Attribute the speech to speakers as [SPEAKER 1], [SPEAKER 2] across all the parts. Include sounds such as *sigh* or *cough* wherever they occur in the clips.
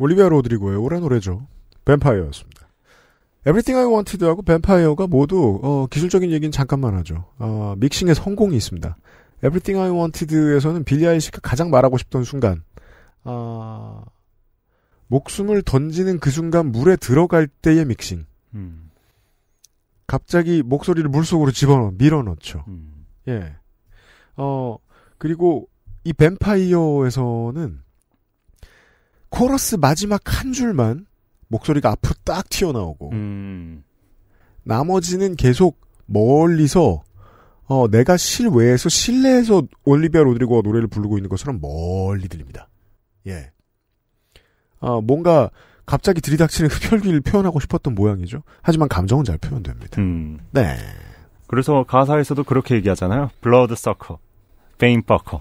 [SPEAKER 1] 올리비아 로드리고의 오랜 노래죠. 뱀파이어였습니다. Everything I Wanted하고 뱀파이어가 모두 어, 기술적인 얘기는 잠깐만 하죠. 어, 믹싱에 성공이 있습니다. Everything I Wanted에서는 빌리 아이시가 가장 말하고 싶던 순간 어, 목숨을 던지는 그 순간 물에 들어갈 때의 믹싱. 음. 갑자기 목소리를 물속으로 집어넣어 밀어넣죠. 음. 예. 어, 그리고 이 뱀파이어에서는 코러스 마지막 한 줄만 목소리가 앞으로 딱 튀어나오고 음. 나머지는 계속 멀리서 어, 내가 실외에서 실내에서 올리비아 로드리고가 노래를 부르고 있는 것처럼 멀리 들립니다. 예. 어, 뭔가 갑자기 들이닥치는 *laughs* 흡혈귀를 표현하고 싶었던 모양이죠. 하지만 감정은 잘 표현됩니다. 음. 네. 그래서
[SPEAKER 2] 가사에서도 그렇게 얘기하잖아요. 블러드 서커, 베인 버커.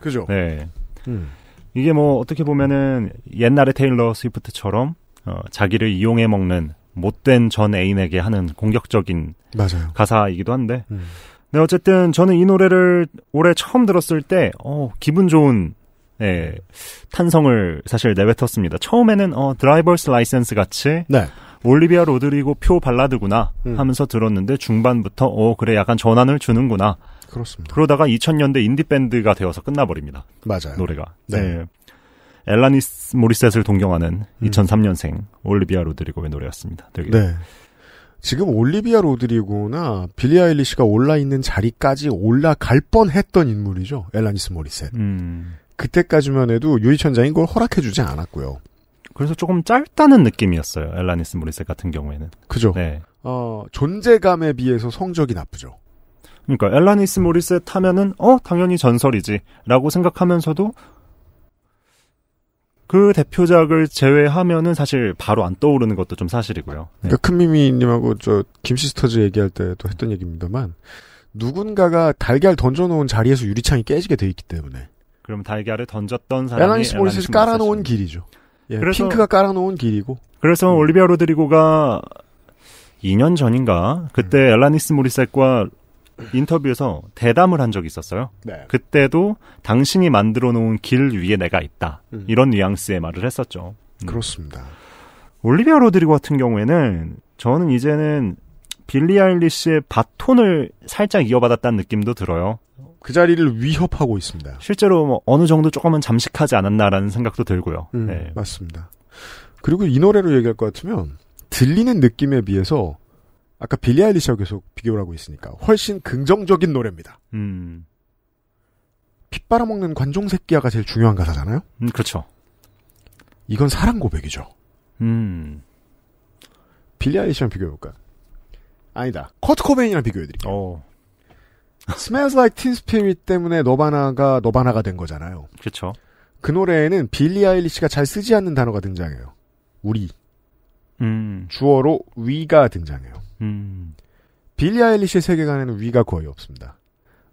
[SPEAKER 2] 그죠? 네. 음. 이게 뭐 어떻게 보면은 옛날에 테일러 스위프트처럼 어, 자기를 이용해 먹는 못된 전 애인에게 하는 공격적인 맞아요. 가사이기도 한데 음. 네 어쨌든 저는 이 노래를 올해 처음 들었을 때 어, 기분 좋은 예, 탄성을 사실 내뱉었습니다. 처음에는 어, 드라이버스 라이센스 같이 네. 올리비아 로드리고 표 발라드구나 음. 하면서 들었는데 중반부터 어 그래 약간 전환을 주는구나 그렇습니다. 그러다가 2000년대 인디밴드가 되어서 끝나버립니다. 맞아요. 노래가. 네. 네. 엘라니스 모리셋을 동경하는 음. 2003년생 올리비아 로드리고의 노래였습니다.
[SPEAKER 1] 되게. 네. 지금 올리비아 로드리고나 빌리 아일리시가 올라 있는 자리까지 올라갈 뻔했던 인물이죠. 엘라니스 모리셋. 음. 그때까지만 해도 유리천장인 걸 허락해주지 않았고요. 그래서 조금 짧다는 느낌이었어요. 엘라니스 모리셋 같은 경우에는. 그죠. 네. 어, 존재감에 비해서 성적이 나쁘죠.
[SPEAKER 2] 그러니까 엘라니스 모리스 타면은 어 당연히 전설이지라고 생각하면서도 그 대표작을 제외하면은 사실 바로 안 떠오르는 것도 좀 사실이고요.
[SPEAKER 1] 네. 그러니까 큰미미님하고 저 김시스터즈 얘기할 때도 했던 얘기입니다만 누군가가 달걀 던져놓은 자리에서 유리창이 깨지게 돼 있기 때문에.
[SPEAKER 2] 그럼 달걀을 던졌던 사람이 엘라니스 모리스를 깔아놓은
[SPEAKER 1] 길이죠. 예, 그래서, 핑크가 깔아놓은 길이고. 그래서 음.
[SPEAKER 2] 올리비아 로드리고가 2년 전인가 그때 음. 엘라니스 모리셋과 인터뷰에서 대담을 한 적이 있었어요. 네. 그때도 당신이 만들어 놓은 길 위에 내가 있다. 음. 이런 뉘앙스의 말을 했었죠. 음. 그렇습니다. 올리비아 로드리고 같은 경우에는 저는 이제는 빌리 아일리시의 바톤을 살짝 이어받았다는 느낌도 들어요. 그 자리를 위협하고 있습니다. 실제로 뭐 어느 정도 조금은 잠식하지 않았나라는 생각도 들고요.
[SPEAKER 1] 음, 네. 맞습니다. 그리고 이 노래로 얘기할 것 같으면 들리는 느낌에 비해서 아까 빌리 아일리시와 계속 비교를 하고 있으니까 훨씬 긍정적인 노래입니다. 음. 피 빨아먹는 관종 새끼야가 제일 중요한 가사잖아요. 음, 그렇죠. 이건 사랑 고백이죠. 음. 빌리 아일리시랑 비교해볼까? 아니다. 커트 코베인이랑 비교해드릴게요. 어. *laughs* Smells Like Teen Spirit 때문에 너바나가 너바나가 된 거잖아요. 그렇죠. 그 노래에는 빌리 아일리시가 잘 쓰지 않는 단어가 등장해요. 우리. 음. 주어로 위가 등장해요. 음. 빌리 아일리시의 세계관에는 위가 거의 없습니다.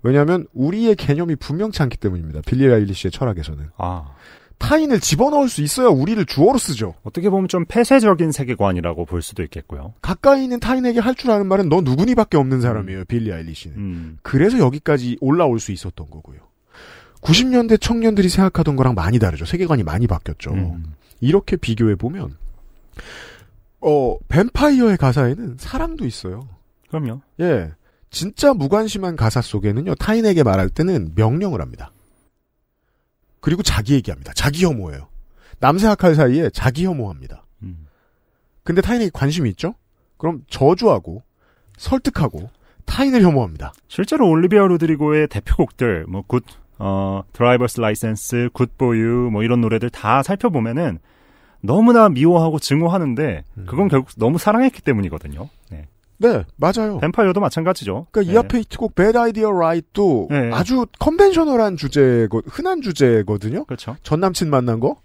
[SPEAKER 1] 왜냐하면 우리의 개념이 분명치 않기 때문입니다. 빌리 아일리시의 철학에서는. 아. 타인을 집어넣을 수 있어야 우리를 주어로 쓰죠. 어떻게 보면 좀 폐쇄적인 세계관이라고 볼 수도 있겠고요. 가까이 있는 타인에게 할 줄 아는 말은 너 누구니밖에 없는 음. 사람이에요. 음. 빌리 아일리시는. 음. 그래서 여기까지 올라올 수 있었던 거고요. 90년대 청년들이 생각하던 거랑 많이 다르죠. 세계관이 많이 바뀌었죠. 음. 이렇게 비교해 보면 어, 뱀파이어의 가사에는 사랑도 있어요. 그럼요. 예. 진짜 무관심한 가사 속에는요, 타인에게 말할 때는 명령을 합니다. 그리고 자기 얘기합니다. 자기 혐오예요. 남세학할 사이에 자기 혐오합니다. 음. 근데 타인에게 관심이 있죠? 그럼 저주하고, 설득하고, 타인을 혐오합니다.
[SPEAKER 2] 실제로 올리비아 로드리고의 대표곡들, 뭐, 굿, 어, 드라이버스 라이센스, 굿보유, 뭐 이런 노래들 다 살펴보면은 너무나 미워하고 증오하는데
[SPEAKER 1] 음. 그건 결국 너무 사랑했기 때문이거든요. 네. 네, 맞아요. 뱀파이어도 마찬가지죠. 그러니까 네. 이 앞에 히트곡 Bad Idea Right도 네. 아주 컨벤셔널한 주제고 흔한 주제거든요. 그렇죠. 전 남친 만난 거.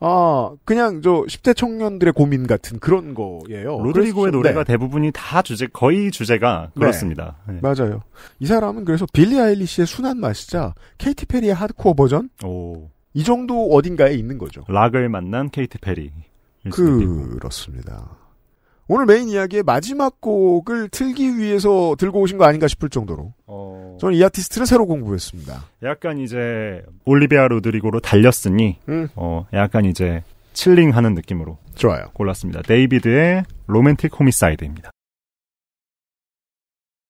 [SPEAKER 1] 아, 그냥 저 10대 청년들의 고민 같은 그런 거예요. 로드리고의 노래가
[SPEAKER 2] 네. 대부분이 다 주제 거의 주제가 네. 그렇습니다. 네.
[SPEAKER 1] 맞아요. 이 사람은 그래서 빌리 아일리시의 순한 맛이자 케이티 페리의 하드코어 버전. 오. 이 정도 어딘가에 있는 거죠. 락을 만난 케이트 페리. 그렇습니다. 오늘 메인 이야기의 마지막 곡을 틀기 위해서 들고 오신 거 아닌가 싶을 정도로 어... 저는 이 아티스트를 새로 공부했습니다.
[SPEAKER 2] 약간 이제 올리비아 로드리고로 달렸으니 음. 어, 약간 이제 칠링하는 느낌으로 좋아요. 골랐습니다. 데이비드의 로맨틱 호미사이드입니다.